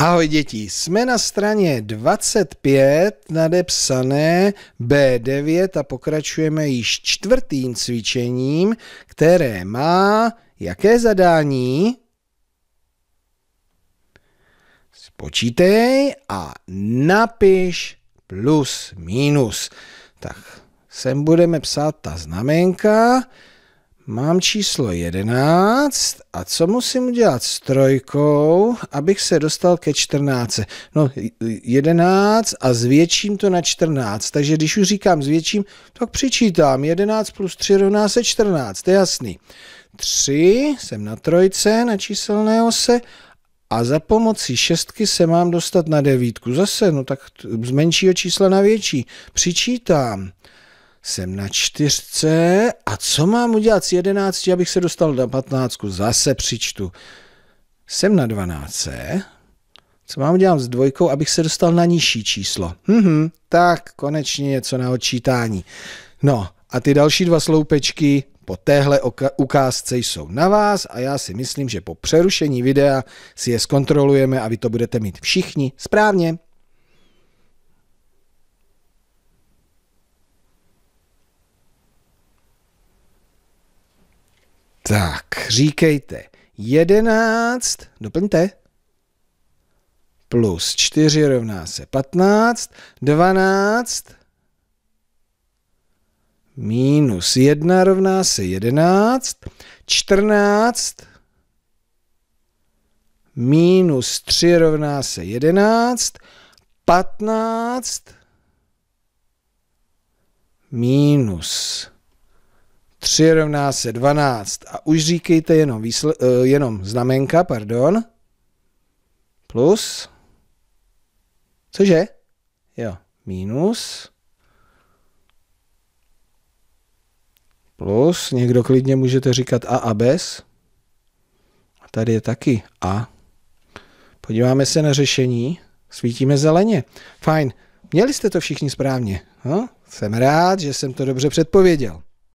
Ahoj děti, jsme na straně 25, nadepsané B9 a pokračujeme již čtvrtým cvičením, které má jaké zadání? Spočítej a napiš plus minus. Tak sem budeme psát ta znamenka. Mám číslo 11 a co musím udělat s trojkou, abych se dostal ke 14? No 11 a zvětším to na 14, takže když už říkám zvětším, tak přičítám 11 plus 3 rovná se 14, to je jasný. 3 jsem na trojce na číselné ose a za pomocí šestky se mám dostat na devítku. Zase, no tak z menšího čísla na větší. Přičítám jsem na čtyřce a co mám udělat s jedenácti, abych se dostal na patnáctku? Zase přičtu. Jsem na dvanáctce, co mám udělat s dvojkou, abych se dostal na nižší číslo? Mhm, tak konečně něco na odčítání. No a ty další dva sloupečky po téhle ukázce jsou na vás a já si myslím, že po přerušení videa si je zkontrolujeme a vy to budete mít všichni správně. Tak, říkejte. 11, doplňte, plus 4 rovná se 15, 12 minus 1 rovná se 11, 14 minus 3 rovná se 11, 15 minus 3 rovná se 12 a už říkejte jenom, výsle, eh, jenom znamenka, pardon, plus, cože? Jo, minus, plus, někdo klidně můžete říkat a a bez. A tady je taky a. Podíváme se na řešení, svítíme zeleně. Fajn, měli jste to všichni správně. No? Jsem rád, že jsem to dobře předpověděl.